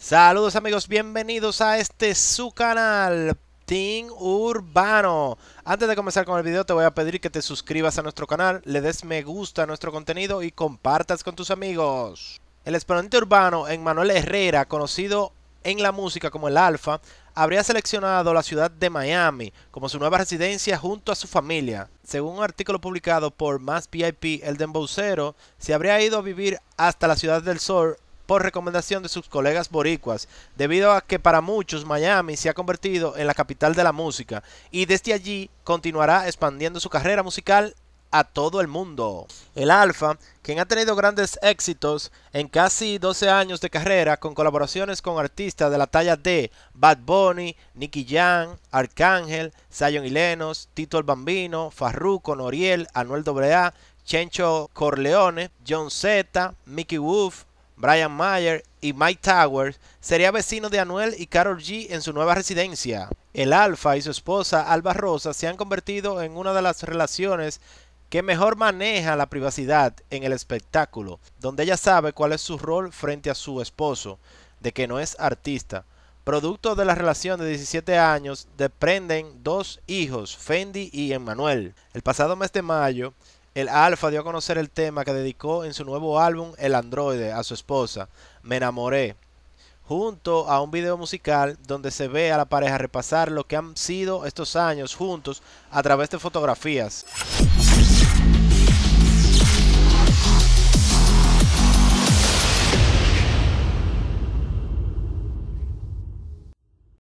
Saludos amigos, bienvenidos a este su canal Team Urbano. Antes de comenzar con el video te voy a pedir que te suscribas a nuestro canal, le des me gusta a nuestro contenido y compartas con tus amigos. El exponente urbano Emmanuel Herrera, conocido en la música como el Alfa, habría seleccionado la ciudad de Miami como su nueva residencia junto a su familia. Según un artículo publicado por Más VIP, el Dembocero se habría ido a vivir hasta la ciudad del sol por recomendación de sus colegas boricuas, debido a que para muchos Miami se ha convertido en la capital de la música y desde allí continuará expandiendo su carrera musical a todo el mundo. El Alfa, quien ha tenido grandes éxitos en casi 12 años de carrera con colaboraciones con artistas de la talla de Bad Bunny, Nicky Jam, Arcángel, Zion y Lenos, Tito el Bambino, Farruko, Noriel, Anuel AA, Chencho Corleone, John Z, Mickey Wolf, Brian Mayer y Mike Towers serían vecinos de Anuel y Carol G en su nueva residencia. El Alfa y su esposa Alba Rosa se han convertido en una de las relaciones que mejor maneja la privacidad en el espectáculo, donde ella sabe cuál es su rol frente a su esposo, de que no es artista. Producto de la relación de 17 años, dependen dos hijos, Fendi y Emmanuel. El pasado mes de mayo, el Alfa dio a conocer el tema que dedicó en su nuevo álbum El Androide a su esposa, Me enamoré, junto a un video musical donde se ve a la pareja repasar lo que han sido estos años juntos a través de fotografías.